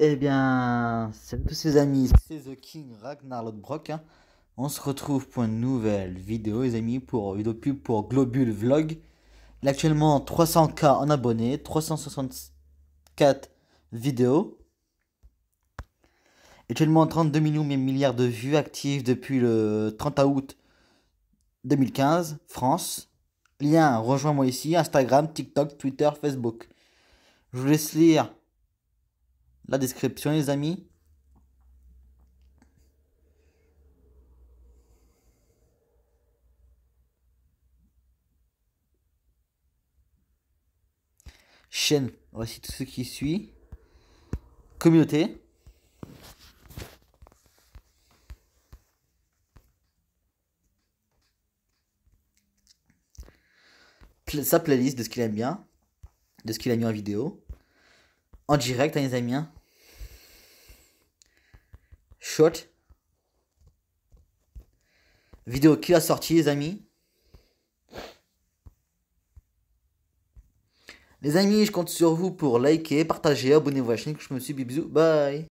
Eh bien, salut tous les amis, c'est The King Ragnar Lodbrok. Hein. On se retrouve pour une nouvelle vidéo, les amis, pour vidéo pub pour Globule Vlog. Il a actuellement 300k en abonnés, 364 vidéos. Actuellement 32 millions mais milliards de vues actives depuis le 30 août 2015, France. Lien, rejoins-moi ici, Instagram, TikTok, Twitter, Facebook. Je vous laisse lire la description, les amis. Chaîne, voici tout ce qui suit. Communauté. sa playlist de ce qu'il aime bien, de ce qu'il a mis en vidéo, en direct, hein, les amis. Hein. Vidéo qui a sorti, les amis. Les amis, je compte sur vous pour liker, partager, abonnez-vous à la chaîne. Je me suis bisous. Bye.